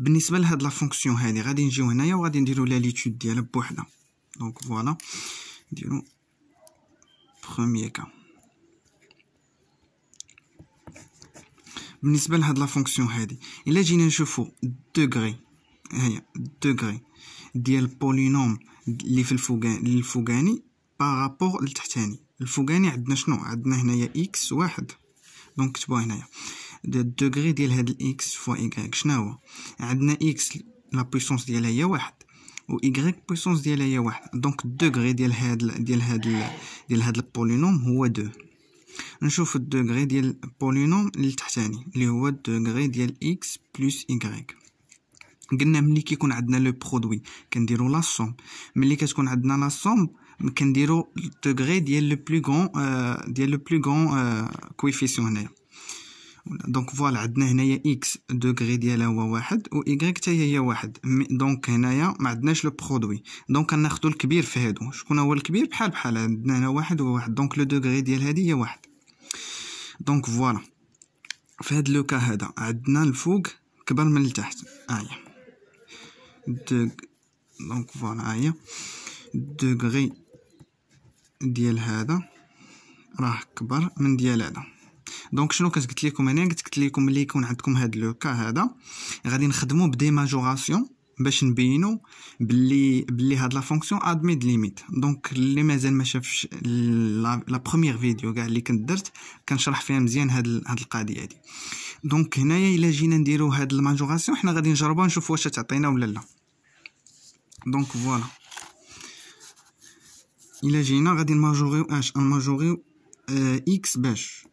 بالنسبه لهاد لا فونكسيون هادي غادي نجيو هنايا وغادي نديرو لاليتود ديالها بوحدها دونك فوالا نديرو بروميير كا بالنسبه لهاد لا فونكسيون هادي الا جينا نشوفو دوغري هي دوغري ديال بولينوم اللي في الفوقاني الفوقاني بارابور للتحتاني الفوقاني عندنا شنو عندنا هنايا اكس واحد دونك كتبوها هنايا ديال الدوغري ديال هاد الاكس فوا ايكغيك شناهو عندنا اكس لا بويسونس ديالها هي واحد و ايكغيك بويسونس ديالها هي واحد دونك الدوغري ديال هاد ديال هاد ديال هاد البولينوم هو دو نشوف الدوغري ديال البولينوم اللي تحتاني اللي هو الدوغري ديال اكس بلس ايكغيك قلنا ملي كيكون عندنا لو برودوي كنديرو لا سوم ملي كتكون عندنا لا سوم كنديرو الدوغري ديال لو بلو غون ديال لو بلو غون كويفيسيون هنايا دونك فوالا عندنا هنايا اكس دوغري ديالها هو واحد و ايكغيك حتى هي واحد دونك هنايا ما عندناش لو برودوي دونك كناخدو الكبير في هادو شكون هو الكبير بحال بحال عندنا هنا واحد هو واحد دونك لو دوغري ديال هادي هي واحد دونك فوالا في هاد لوكا هذا عندنا الفوق كبر من التحت هاهي دونك فوالا هاهي دوغري ديال هذا راه كبر من ديال هذا دونك شنو كنت قلت لكم انا قلت لكم ملي يكون عندكم هاد لو كا هذا غادي نخدموا بديماجوراسيون باش نبينو بلي بلي هاد لا فونكسيون ادميد ليميت دونك اللي مازال ما شافش لا بروميير فيديو كاع اللي كنت درت كنشرح فيها مزيان هاد هاد القضيه هادي دونك هنايا الا جينا نديرو هاد الماجوراسيون حنا غادي نجربوها نشوف واش تعطينا ولا لا دونك فوالا الا جينا غادي نماجوريو اش نماجوريو euh, x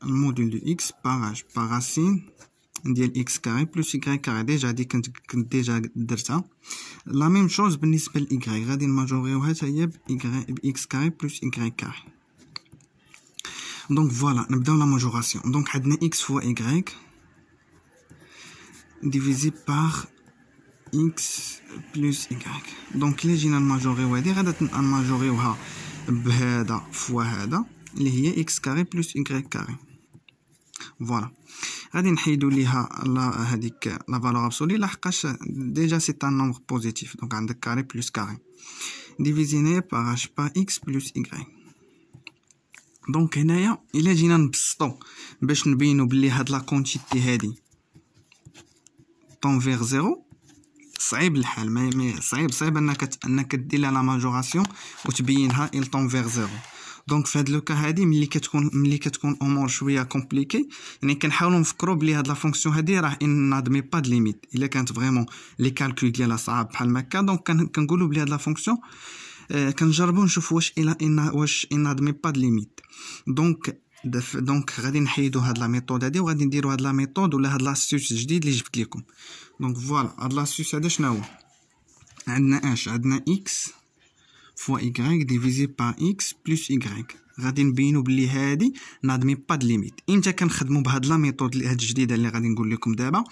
le module de x par par racine de x carré plus y carré. Déjà dit que déjà dit ça. La même chose, ben, pour y. on ça y x carré plus y carré. Donc voilà, nous avons la majoration. Donc, on x fois y divisé par x plus y. Donc, les est on a majoré, on اللي هي اكس كاري بلس يغريك كاري فوالا غادي نحيدو ليها لا هذيك لا فالور ابسولي لحقاش ديجا سي ان نومبر بوزيتيف دونك عندك كاري بلس كاري ديفيزيني باغ اش با اكس بلس يغريك دونك هنايا الا جينا نبسطو باش نبينو بلي هاد لا كونتيتي هادي فيغ زيرو صعيب الحال مي صعيب صعيب انك انك دير لا ماجوراسيون وتبينها طون فيغ زيرو دونك في هاد لوكا هادي ملي كتكون ملي كتكون امور شويه كومبليكي يعني كنحاولوا نفكروا بلي هاد لا فونكسيون هادي راه ان نادمي با د ليميت الا كانت فريمون لي كالكول ديالها صعاب بحال هكا دونك كنقولوا بلي هاد لا فونكسيون كنجربوا نشوف واش الا ان واش ان نادمي با د ليميت دونك دونك غادي نحيدو هاد لا ميثود هادي وغادي نديرو هاد لا ميثود ولا هاد لاستيس جديد اللي جبت لكم دونك فوالا هاد لاستيس هذا شنو هو عندنا اش عندنا اكس فوا إيكغيك ديفيزي با إكس بلوس إيكغيك غادي نبينو بلي هادي نادمي با د ليميت امتى كنخدمو بهاد لا ميثود هاد الجديده اللي غادي نقول لكم دابا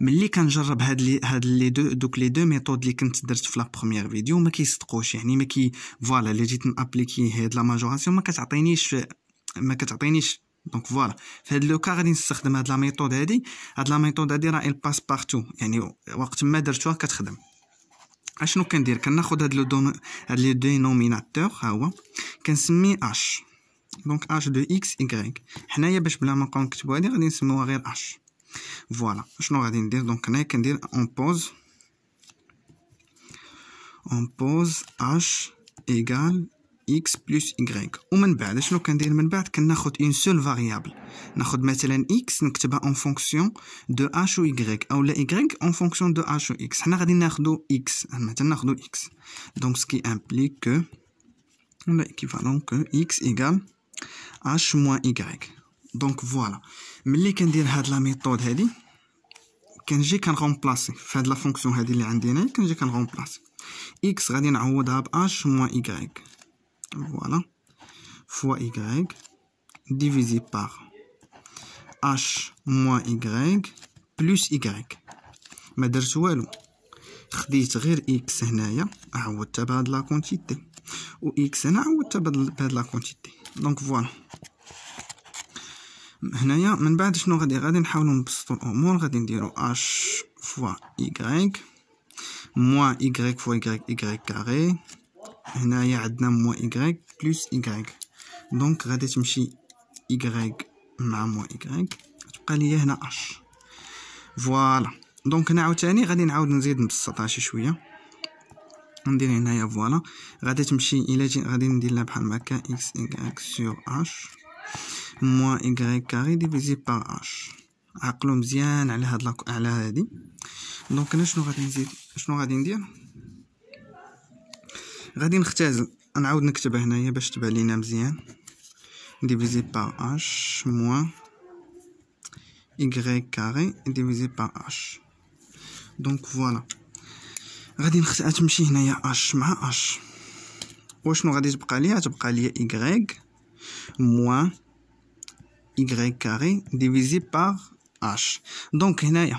ملي كنجرب هاد لي هاد لي دو دوك لي دو ميثود اللي كنت درت في لا بروميير فيديو ما كيصدقوش يعني ما كي فوالا اللي جيت نابليكي هاد لا ماجوراسيون ما كتعطينيش ما كتعطينيش دونك فوالا في هاد لوكا غادي نستخدم هاد لا ميثود هادي هاد لا ميثود هادي راه الباس بارتو يعني وقت ما درتوها كتخدم اشنو كندير كناخد هاد لو دون هاد لي دينوميناتور ها هو كنسمي اش دونك اش دو اكس ايغريك حنايا باش بلا ما نبقاو نكتبو هادي غادي نسموها غير اش فوالا شنو غادي ندير دونك هنايا كندير اون بوز اون بوز اش ايغال اكس بلس y ومن بعد شنو كندير من بعد كناخد اون سول فاريابل ناخد مثلا اكس نكتبها اون فونكسيون دو اش و y او لا y اون فونكسيون دو اش و x حنا غادي ناخدو x مثلا ناخدو x دونك سكي امبليك كو ولا ايكيفالون كو x ايكال اش موان y دونك فوالا ملي كندير هاد لا ميثود هادي كنجي كنغومبلاسي في هاد لا فونكسيون هادي اللي عندي هنايا كنجي كنغومبلاسي اكس غادي نعوضها باش موان y voilà, fois y divisé par h moins y plus y. Mais d'ailleurs, je vais x dire x est de la quantité. Ou x est de la quantité. Donc voilà. هنايا من بعد شنو غادي غادي h fois y moins y fois y carré. هنايا عندنا مو إيكغيك بلوس إيكغيك دونك غادي تمشي إيكغيك مع مو إيكغيك تبقى ليا هنا أش فوالا دونك هنا عاوتاني غادي نعاود نزيد نبسطها شي شويه ندير هنايا فوالا غادي تمشي الى جي غادي ندير لها بحال هكا اكس ايكغيك سور اش مو ايكغيك كاري ديفيزي بار اش عقلو مزيان على هاد على هادي دونك هنا شنو غادي نزيد شنو غادي ندير غادي نختزل نعاود نكتب هنايا باش تبان لينا مزيان ديفيزي بار اش موان y كاري ديفيزي با اش دونك فوالا غادي نخت تمشي هنايا اش مع اش وشنو غادي تبقى ليا تبقى ليا y موان y كاري ديفيزي par اش دونك هنايا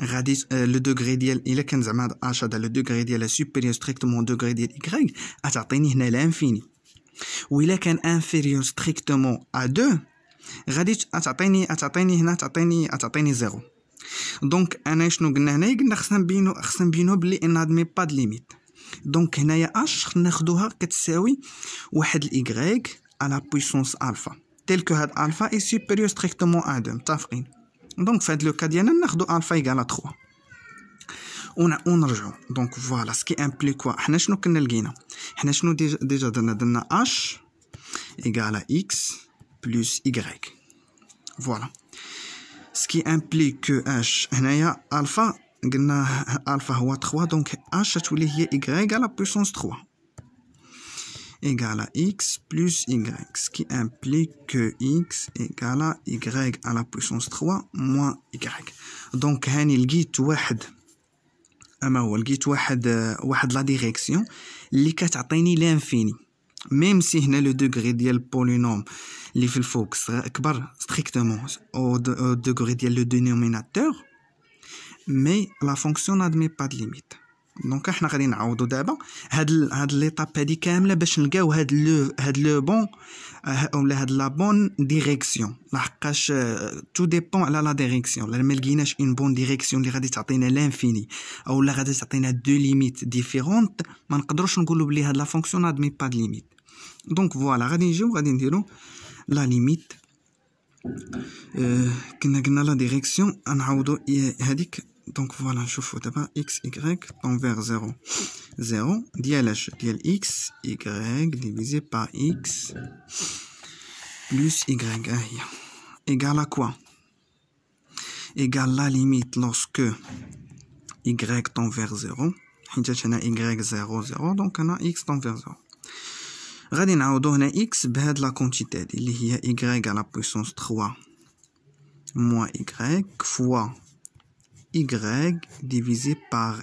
غادي آه، لو دوغري ديال الا كان زعما هاد اش هذا لو دوغري ديال سوبيريور ستريكتومون دوغري ديال ايكغيك غتعطيني هنا لانفيني و الا كان انفيريور ستريكتومون ا دو غادي تعطيني تعطيني هنا تعطيني تعطيني زيرو دونك انا شنو قلنا هنايا قلنا خصنا نبينو خصنا نبينو بلي ان هاد مي با ليميت دونك هنايا اش ناخدوها كتساوي واحد الايكغيك على بويسونس الفا تلك هاد الفا اي سوبيريور ستريكتومون ا دو متفقين دونك في هاد لو كا ديالنا ناخدو الفا يكال 3 ونرجعو دونك فوالا سكي امبليكوا حنا شنو كنا لقينا حنا شنو ديجا ديجا درنا درنا اش ايكال اكس بلس ايكغيك فوالا سكي امبليك اش هنايا الفا قلنا الفا هو 3 دونك اش تولي هي ايكغيك على بويسونس 3 égale à x plus y, ce qui implique que x égal à y à la puissance 3 moins y. Donc, il y a la direction qui est atteindre l'infini. Même si le degré du polynôme, est plus grand strictement au degré du le dénominateur, mais la fonction n'admet pas de limite. دونك حنا غادي نعوضو دابا هاد ال... هاد ليطاب هادي كامله باش نلقاو هاد لو هاد لو بون اه، ولا هاد لا بون ديريكسيون لحقاش تو ديبون على لا ديريكسيون لا ما لقيناش اون بون ديريكسيون اللي غادي تعطينا لانفيني او لا غادي تعطينا دو ليميت ديفيرونت ما نقدروش نقولوا بلي هاد لا فونكسيون ادمي با ليميت دونك فوالا غادي نجيو غادي نديرو لا اه، ليميت كنا قلنا لا ديريكسيون نعوضو هاديك donc voilà fais d'abord, x y tend vers 0 0 DLH x y divisé par x plus y Égal à quoi égale la limite lorsque y tend vers 0 y 0 0 donc un x tend vers 0 غادي x bête la quantité, Il y a y à la puissance 3 moins y fois y divisé par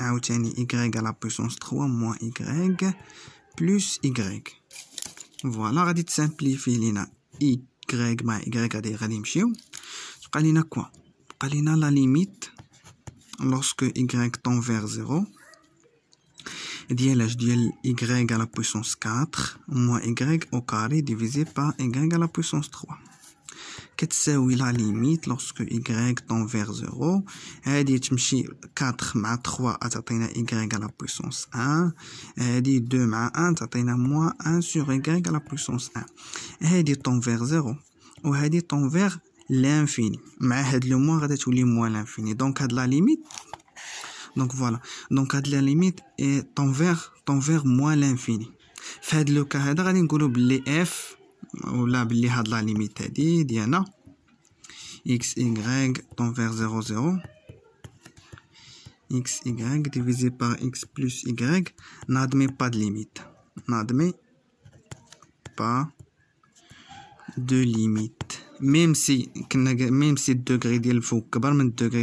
y à la puissance 3 moins y plus y. Voilà, on simplifier لينا y moins y غادي On يمشيو تبقى quoi quoi تبقى لينا la limite lorsque y tend vers 0 On HDL, y à la puissance 4 moins y au carré divisé par y à la puissance 3 Qu'est-ce que c'est où il a la limite lorsque y tend vers 0 Il dit 4 ma 3 à atteindre y à la puissance 1 Il dit 2 ma 1 à atteindre moins 1 sur y à la puissance 1 et dit tend vers 0 Il dit tend vers l'infini Mais il le moins radez ou le moins l'infini Donc il y a de la limite Donc voilà, donc il y a de la limite et tend vers moins l'infini. la limite le il y a de la limite. ولا بلي هاد لا y vers x y divisé par x plus y n'admet pas de limite n'admet pas de limite même si même si degré il faut que le degré